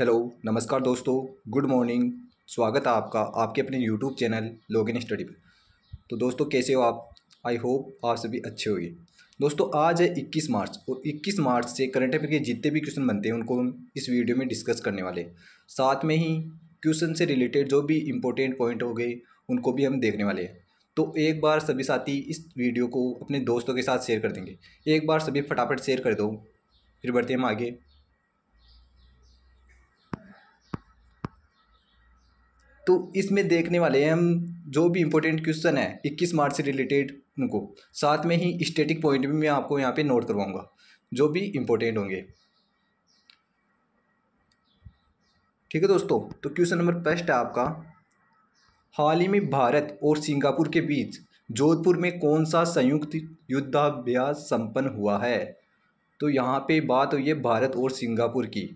hello नमस्कार दोस्तों good morning स्वागत है आपका आपके अपने यूट्यूब चैनल लॉगिन स्टडी पर तो दोस्तों कैसे हो आप आई होप आप सभी अच्छे होंगे दोस्तों आज है 21 मार्च और 21 मार्च से करंट अफेयर के जितने भी क्वेश्चन बनते हैं उनको हम इस वीडियो में डिस्कस करने वाले हैं साथ में ही क्वेश्चन से रिलेटेड जो भी इम्पोर्टेंट पॉइंट हो गए उनको भी हम देखने वाले हैं तो एक बार सभी साथी इस वीडियो को अपने दोस्तों के साथ शेयर कर देंगे एक बार सभी फटाफट शेयर कर दो फिर बढ़ते हम आगे तो इसमें देखने वाले हैं हम जो भी इंपॉर्टेंट क्वेश्चन है इक्कीस मार्च से रिलेटेड उनको साथ में ही स्टेटिक पॉइंट भी मैं आपको यहाँ पे नोट करवाऊँगा जो भी इम्पोर्टेंट होंगे ठीक है दोस्तों तो क्वेश्चन नंबर फर्स्ट है आपका हाल ही में भारत और सिंगापुर के बीच जोधपुर में कौन सा संयुक्त युद्धाभ्यास संपन्न हुआ है तो यहाँ पे बात हुई है भारत और सिंगापुर की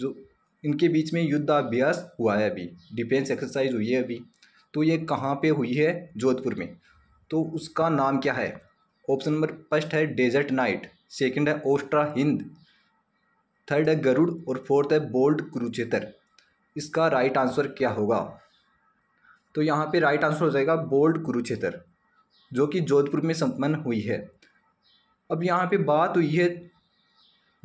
जो इनके बीच में युद्धाभ्यास हुआ है अभी डिफेंस एक्सरसाइज हुई है अभी तो ये कहाँ पे हुई है जोधपुर में तो उसका नाम क्या है ऑप्शन नंबर फर्स्ट है डेजर्ट नाइट सेकंड है ओस्ट्रा हिंद थर्ड है गरुड़ और फोर्थ है बोल्ड कुरुक्षेत्र इसका राइट आंसर क्या होगा तो यहाँ पे राइट आंसर हो जाएगा बोल्ड कुरुक्षेत्र जो कि जोधपुर में संपन्न हुई है अब यहाँ पे बात हुई है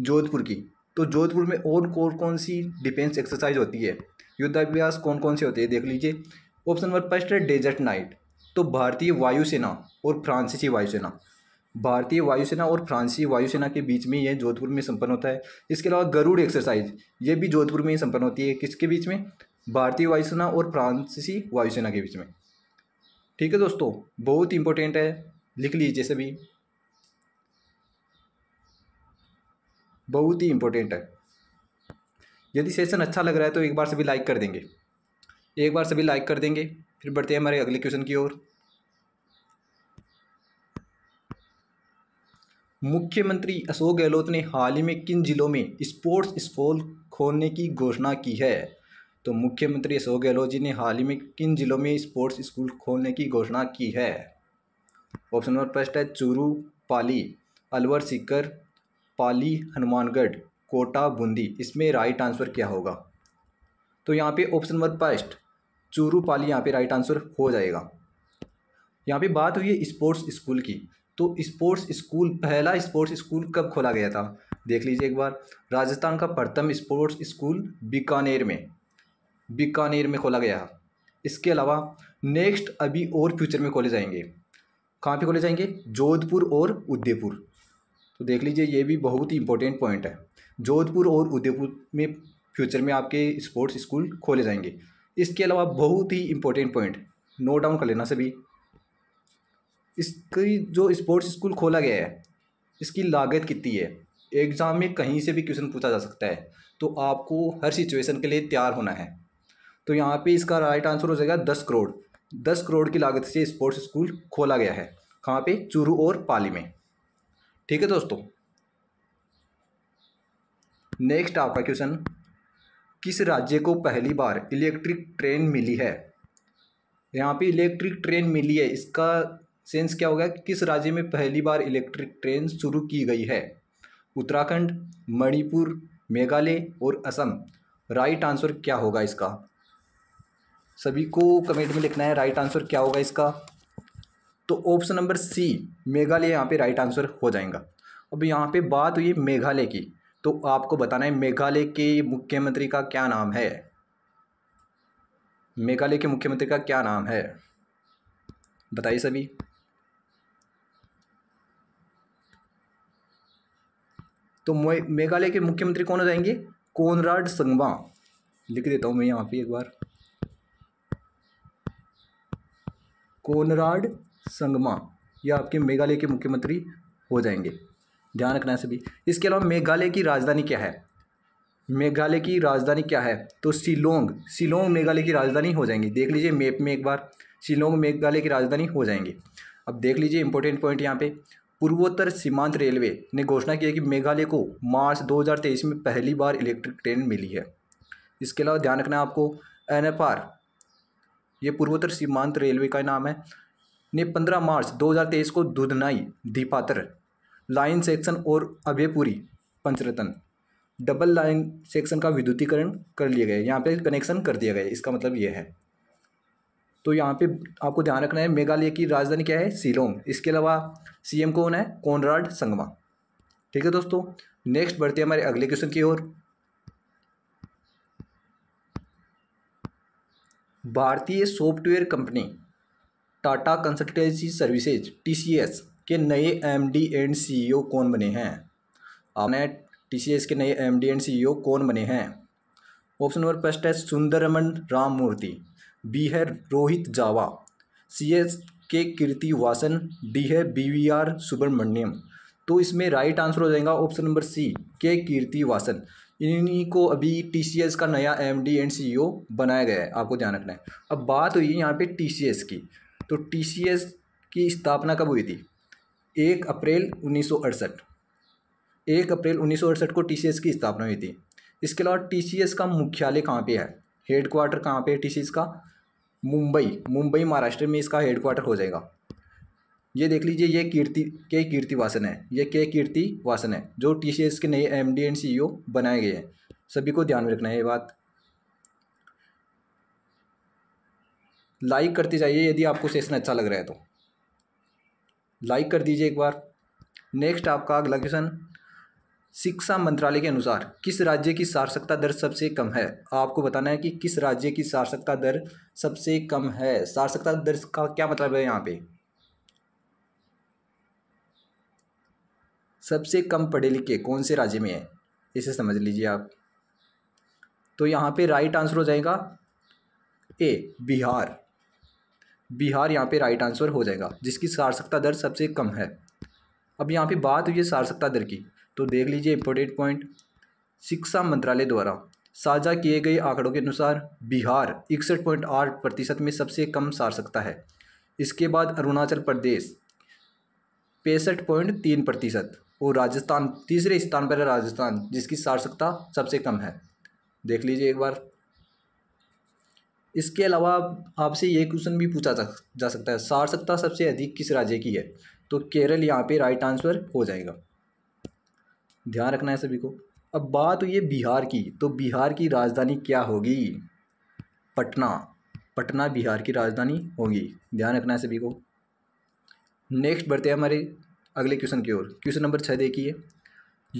जोधपुर की तो जोधपुर में और कौन कौन सी डिफेंस एक्सरसाइज होती है युद्धाभ्यास कौन कौन से होते हैं देख लीजिए ऑप्शन नंबर फर्स्ट है डेजर्ट नाइट तो भारतीय वायुसेना और फ्रांसीसी वायुसेना भारतीय वायुसेना और फ्रांसीसी वायुसेना के बीच में यह जोधपुर में संपन्न होता है इसके अलावा गरुड़ एक्सरसाइज ये भी जोधपुर में ही संपन्न होती है किसके बीच में भारतीय वायुसेना और फ्रांसीसी वायुसेना के बीच में ठीक है दोस्तों बहुत इंपॉर्टेंट है लिख लीजिए सभी बहुत ही इंपॉर्टेंट है यदि सेशन अच्छा लग रहा है तो एक बार सभी लाइक कर देंगे एक बार सभी लाइक कर देंगे फिर बढ़ते हैं हमारे अगले क्वेश्चन की ओर मुख्यमंत्री अशोक गहलोत ने हाल ही में किन जिलों में स्पोर्ट्स स्कूल खोलने की घोषणा की है तो मुख्यमंत्री अशोक गहलोत जी ने हाल ही में किन जिलों में स्पोर्ट्स स्कूल खोलने की घोषणा की है ऑप्शन नंबर फर्स्ट है चूरू पाली अलवर सीकर पाली हनुमानगढ़ कोटा बूंदी इसमें राइट आंसर क्या होगा तो यहाँ पे option number first Churu Pali यहाँ पे राइट आंसर हो जाएगा यहाँ पे बात हुई है स्पोर्ट्स स्कूल की तो स्पोर्ट्स स्कूल पहला स्पोर्ट्स स्कूल कब खोला गया था देख लीजिए एक बार राजस्थान का प्रथम स्पोर्ट्स स्कूल बीकानेर में बीकानेर में खोला गया इसके अलावा नेक्स्ट अभी और फ्यूचर में खोले जाएंगे कहाँ पे खोले जाएंगे जोधपुर और उदयपुर तो देख लीजिए ये भी बहुत ही इंपॉर्टेंट पॉइंट है जोधपुर और उदयपुर में फ्यूचर में आपके स्पोर्ट्स स्कूल खोले जाएंगे इसके अलावा बहुत ही इंपॉर्टेंट पॉइंट नोट डाउन कर लेना सभी इसकी जो स्पोर्ट्स स्कूल खोला गया है इसकी लागत कितनी है एग्ज़ाम में कहीं से भी क्वेश्चन पूछा जा सकता है तो आपको हर सिचुएशन के लिए तैयार होना है तो यहाँ पे इसका राइट आंसर हो जाएगा दस करोड़ दस करोड़ की लागत से स्पोर्ट्स स्कूल खोला गया है कहाँ पे चूरू और पाली में ठीक है दोस्तों नेक्स्ट आपका क्वेश्चन किस राज्य को पहली बार इलेक्ट्रिक ट्रेन मिली है यहाँ पे इलेक्ट्रिक ट्रेन मिली है इसका सेंस क्या होगा कि किस राज्य में पहली बार इलेक्ट्रिक ट्रेन शुरू की गई है उत्तराखंड मणिपुर मेघालय और असम राइट आंसर क्या होगा इसका सभी को कमेंट में लिखना है राइट आंसर क्या होगा इसका तो ऑप्शन नंबर सी मेघालय यहाँ पे राइट आंसर हो जाएगा अब यहाँ पे बात हुई मेघालय की तो आपको बताना है मेघालय के मुख्यमंत्री का क्या नाम है मेघालय के मुख्यमंत्री का क्या नाम है बताइए सभी तो मेघालय के मुख्यमंत्री कौन हो जाएंगे कोनराड संगवा लिख देता हूँ मैं यहाँ पे एक बार कोनराड संगमा यह आपके मेघालय के मुख्यमंत्री हो जाएंगे ध्यान रखना है सभी इसके अलावा मेघालय की राजधानी क्या है मेघालय की राजधानी क्या है तो शिलोंग शिलोंग मेघालय की राजधानी हो जाएंगी देख लीजिए मेप में एक बार शिलोंग मेघालय की राजधानी हो जाएंगी अब देख लीजिए इंपॉर्टेंट पॉइंट यहाँ पे पूर्वोत्तर सीमांत रेलवे ने घोषणा की है कि मेघालय को मार्च 2023 में पहली बार इलेक्ट्रिक ट्रेन मिली है इसके अलावा ध्यान रखना आपको एन ये पूर्वोत्तर सीमांत रेलवे का नाम है ने 15 मार्च 2023 को दुधनाई दीपातर लाइन सेक्शन और Abhayapuri Pancharatan double line section का विद्युतीकरण कर लिया गया यहाँ पे कनेक्शन कर दिया गया इसका मतलब ये है तो यहाँ पे आपको ध्यान रखना है मेघालय की राजधानी क्या है सिलोंग इसके अलावा सीएम कौन है कॉनराड संगमा ठीक है दोस्तों नेक्स्ट बढ़ते हैं हमारे अगले क्वेश्चन की ओर भारतीय software company Tata consultancy services TCS के नए एमडी एंड सीईओ कौन बने हैं आपने टीसीएस के नए एमडी एंड सीईओ कौन बने हैं ऑप्शन नंबर फर्स्ट है सुंदरमन राम मूर्ति बी है रोहित जावा सी एस के कीर्ति वासन डी है बी वी आर सुब्रमण्यम तो इसमें राइट आंसर हो जाएगा ऑप्शन नंबर सी के कीर्ति वासन इन्हीं को अभी टी सी एस का नया M D and C E बनाया गया है आपको ध्यान रखना है अब बात हुई यहाँ पे टी सी एस की तो टी की स्थापना कब हुई थी एक अप्रैल उन्नीस एक अप्रैल उन्नीस को टी की स्थापना हुई थी इसके अलावा टी का मुख्यालय कहाँ पे है हेड क्वार्टर कहाँ पे है टी का मुंबई मुंबई महाराष्ट्र में इसका हेड क्वार्टर हो जाएगा ये देख लीजिए ये कीर्ति के कीर्ति वासन है ये के कीर्ति वासन है जो टी के नए एम डी एंड सी बनाए गए हैं सभी को ध्यान में रखना है ये बात लाइक करते जाइए यदि आपको सेशन अच्छा लग रहा है तो लाइक कर दीजिए एक बार नेक्स्ट आपका अगला क्वेश्चन शिक्षा मंत्रालय के अनुसार किस राज्य की सार्थकता दर सबसे कम है आपको बताना है कि किस राज्य की सार्थकता दर सबसे कम है सार्थकता दर का क्या मतलब है यहाँ पे सबसे कम पढ़े लिखे कौन से राज्य में है इसे समझ लीजिए आप तो यहाँ पे राइट आंसर हो जाएगा ए बिहार बिहार यहाँ पे राइट आंसर हो जाएगा जिसकी सार्थकता दर सबसे कम है अब यहाँ पे बात हुई है सार्थकता दर की तो देख लीजिए इम्पोर्टेंट पॉइंट शिक्षा मंत्रालय द्वारा साझा किए गए आंकड़ों के अनुसार बिहार इकसठ पॉइंट आठ प्रतिशत में सबसे कम सार्थकता है इसके बाद अरुणाचल प्रदेश पैंसठ पॉइंट तीन प्रतिशत और राजस्थान तीसरे स्थान पर है राजस्थान जिसकी सार्थकता सबसे कम है देख लीजिए एक बार इसके अलावा आपसे ये क्वेश्चन भी पूछा जा सकता है सार्थकता सबसे अधिक किस राज्य की है तो केरल यहाँ पे राइट आंसर हो जाएगा ध्यान रखना है सभी को अब बात हुई है बिहार की तो बिहार की राजधानी क्या होगी पटना पटना बिहार की राजधानी होगी ध्यान रखना है सभी को नेक्स्ट बढ़ते हैं हमारे अगले क्वेश्चन की ओर क्वेश्चन नंबर छः देखिए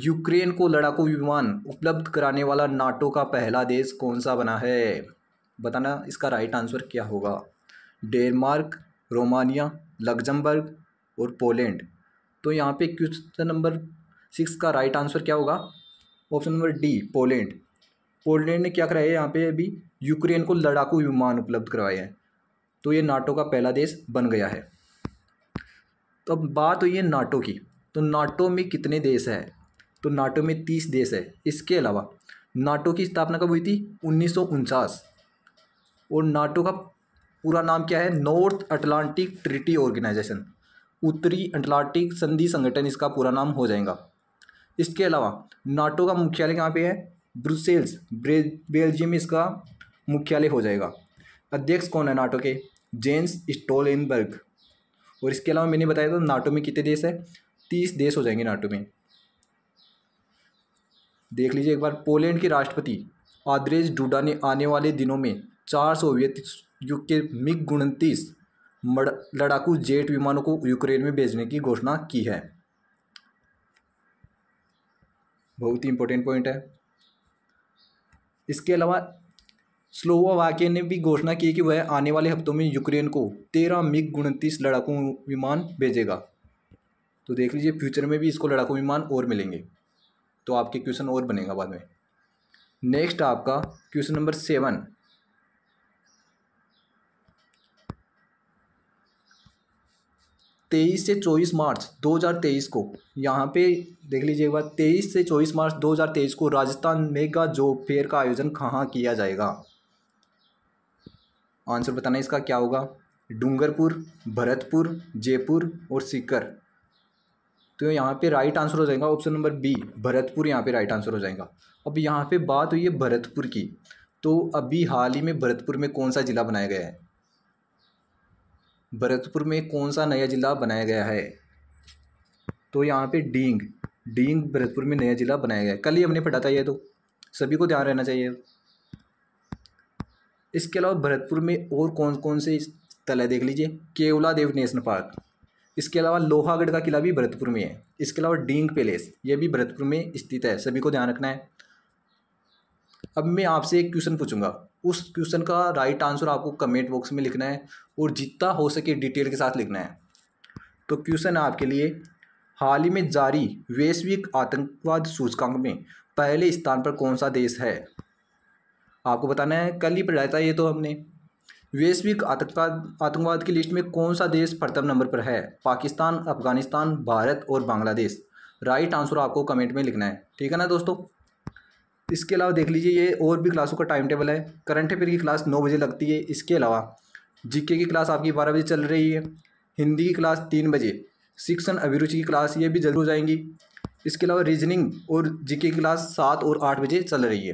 यूक्रेन को लड़ाकू विमान उपलब्ध कराने वाला नाटो का पहला देश कौन सा बना है बताना इसका राइट आंसर क्या होगा डेनमार्क रोमानिया लग्जमबर्ग और पोलैंड तो यहाँ पे क्वेश्चन नंबर सिक्स का राइट आंसर क्या होगा option number D Poland Poland ने क्या कराया है यहाँ पे अभी यूक्रेन को लड़ाकू विमान उपलब्ध करवाए हैं तो ये नाटो का पहला देश बन गया है तो अब बात हुई है नाटो की तो नाटो में कितने देश है तो नाटो में तीस देश है इसके अलावा नाटो की स्थापना कब हुई थी उन्नीस और नाटो का पूरा नाम क्या है नॉर्थ अटलांटिक ट्रिटी ऑर्गेनाइजेशन उत्तरी अटलांटिक संधि संगठन इसका पूरा नाम हो जाएगा इसके अलावा नाटो का मुख्यालय कहाँ पे है ब्रुसेल्स बेल्जियम इसका मुख्यालय हो जाएगा अध्यक्ष कौन है नाटो के जेन्स स्टोलेनबर्ग और इसके अलावा मैंने बताया था नाटो में कितने देश है तीस देश हो जाएंगे नाटो में देख लीजिए एक बार पोलैंड के राष्ट्रपति आद्रेज डूडा ने आने वाले दिनों में चार सोवियत युग के मिग उनतीस लड़ाकू जेट विमानों को यूक्रेन में भेजने की घोषणा की है बहुत ही इंपॉर्टेंट पॉइंट है इसके अलावा स्लोवाकिया ने भी घोषणा की कि वह आने वाले हफ्तों में यूक्रेन को तेरह मिग उनतीस लड़ाकू विमान भेजेगा तो देख लीजिए फ्यूचर में भी इसको लड़ाकू विमान और मिलेंगे तो आपके क्वेश्चन और बनेगा बाद में नेक्स्ट आपका क्वेश्चन नंबर सेवन तेईस से चौबीस मार्च दो हज़ार तेईस को यहाँ पे देख लीजिए एक बार तेईस से चौबीस मार्च दो हज़ार तेईस को राजस्थान मेगा जॉब फेयर का आयोजन कहाँ किया जाएगा आंसर बताना इसका क्या होगा डूंगरपुर भरतपुर जयपुर और सीकर तो यहाँ पे राइट आंसर हो जाएगा ऑप्शन नंबर बी भरतपुर यहाँ पे राइट आंसर हो जाएगा अब यहाँ पे बात हुई है भरतपुर की तो अभी हाल ही में भरतपुर में कौन सा ज़िला बनाया गया है भरतपुर में कौन सा नया ज़िला बनाया गया है तो यहाँ पे डींग डींग भरतपुर में नया ज़िला बनाया गया है कल ही हमने पढ़ा था ये तो सभी को ध्यान रहना चाहिए इसके अलावा भरतपुर में और कौन कौन से स्थल है देख लीजिए केवला देव नेशनल पार्क इसके अलावा लोहागढ़ का किला भी भरतपुर में है इसके अलावा डींग पैलेस ये भी भरतपुर में स्थित है सभी को ध्यान रखना है अब मैं आपसे एक क्वेश्चन पूछूंगा उस क्वेश्चन का राइट आंसर आपको कमेंट बॉक्स में लिखना है और जितना हो सके डिटेल के साथ लिखना है तो क्वेश्चन है आपके लिए हाल ही में जारी वैश्विक आतंकवाद सूचकांक में पहले स्थान पर कौन सा देश है आपको बताना है कल ही पढ़ाया था ये तो हमने वैश्विक आतंकवाद आतंकवाद की लिस्ट में कौन सा देश प्रथम नंबर पर है पाकिस्तान अफगानिस्तान भारत और बांग्लादेश राइट आंसर आपको कमेंट में लिखना है ठीक है ना दोस्तों इसके अलावा देख लीजिए ये और भी क्लासों का टाइम टेबल है करंट अफेयर की क्लास नौ बजे लगती है इसके अलावा जीके की क्लास आपकी बारह बजे चल रही है हिंदी की क्लास तीन बजे शिक्षण अभिरुचि की क्लास ये भी जल्द हो जाएंगी इसके अलावा रीजनिंग और जीके की क्लास सात और आठ बजे चल रही है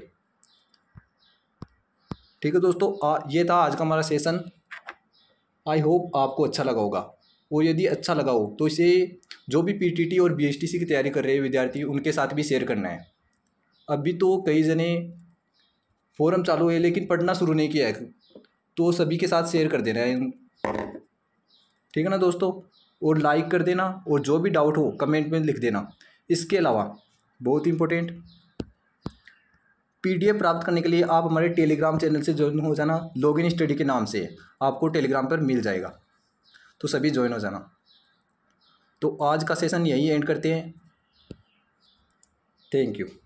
ठीक है दोस्तों आ, ये था आज का हमारा सेशन आई होप आपको अच्छा लगा होगा और यदि अच्छा लगा हो तो इसे जो भी पी और बी की तैयारी कर रहे हैं विद्यार्थी उनके साथ भी शेयर करना है अभी तो कई जने फोरम चालू है लेकिन पढ़ना शुरू नहीं किया है तो सभी के साथ शेयर कर देना है ठीक है ना दोस्तों और लाइक कर देना और जो भी डाउट हो कमेंट में लिख देना इसके अलावा बहुत इंपॉर्टेंट पीडीएफ प्राप्त करने के लिए आप हमारे टेलीग्राम चैनल से ज्वाइन हो जाना लॉगिन स्टडी के नाम से आपको टेलीग्राम पर मिल जाएगा तो सभी ज्वाइन हो जाना तो आज का सेशन यही एंड करते हैं थैंक यू